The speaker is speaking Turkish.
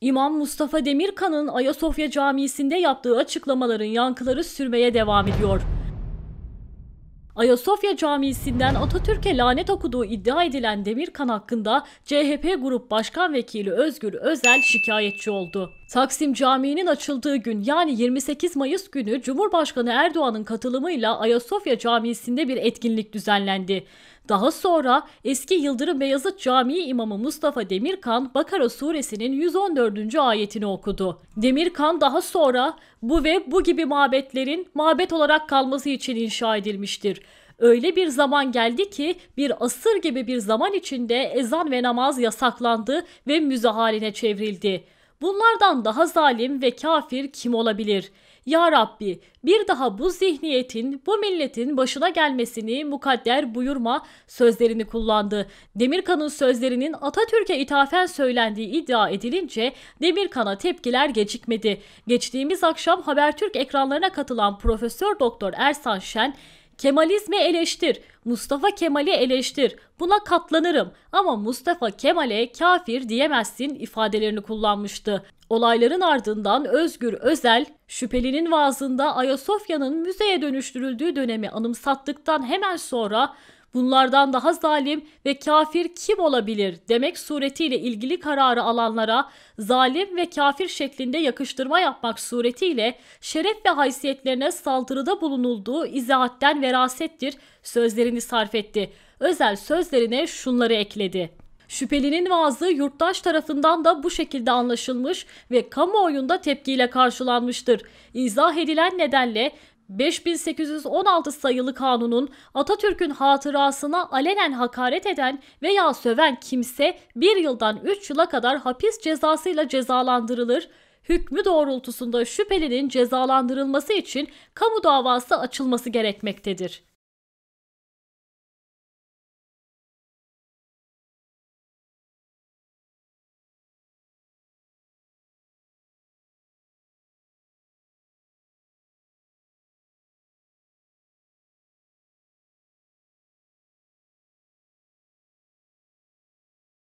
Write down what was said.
İmam Mustafa Demirkan'ın Ayasofya Camii'sinde yaptığı açıklamaların yankıları sürmeye devam ediyor. Ayasofya Camii'sinden Atatürk'e lanet okuduğu iddia edilen Demirkan hakkında CHP Grup Başkan Vekili Özgür Özel şikayetçi oldu. Taksim Camii'nin açıldığı gün yani 28 Mayıs günü Cumhurbaşkanı Erdoğan'ın katılımıyla Ayasofya Camii'sinde bir etkinlik düzenlendi. Daha sonra eski Yıldırım Beyazıt Camii imamı Mustafa Demirkan Bakara suresinin 114. ayetini okudu. Demirkan daha sonra bu ve bu gibi mabetlerin mabet olarak kalması için inşa edilmiştir. Öyle bir zaman geldi ki bir asır gibi bir zaman içinde ezan ve namaz yasaklandı ve müze haline çevrildi. Bunlardan daha zalim ve kafir kim olabilir? Ya Rabbi bir daha bu zihniyetin bu milletin başına gelmesini mukadder buyurma sözlerini kullandı. Demirkan'ın sözlerinin Atatürk'e ithafen söylendiği iddia edilince Demirkan'a tepkiler gecikmedi. Geçtiğimiz akşam Habertürk ekranlarına katılan Profesör Doktor Ersan Şen Kemalizmi eleştir, Mustafa Kemal'i eleştir. Buna katlanırım ama Mustafa Kemal'e kafir diyemezsin ifadelerini kullanmıştı. Olayların ardından Özgür Özel, şüphelinin vaazında Ayasofya'nın müzeye dönüştürüldüğü dönemi anımsattıktan hemen sonra bunlardan daha zalim ve kafir kim olabilir demek suretiyle ilgili kararı alanlara zalim ve kafir şeklinde yakıştırma yapmak suretiyle şeref ve haysiyetlerine saldırıda bulunulduğu izahatten verasettir sözlerini sarf etti. Özel sözlerine şunları ekledi. Şüphelinin vaazı yurttaş tarafından da bu şekilde anlaşılmış ve kamuoyunda tepkiyle karşılanmıştır. İzah edilen nedenle 5816 sayılı kanunun Atatürk'ün hatırasına alenen hakaret eden veya söven kimse bir yıldan 3 yıla kadar hapis cezasıyla cezalandırılır. Hükmü doğrultusunda şüphelinin cezalandırılması için kamu davası açılması gerekmektedir.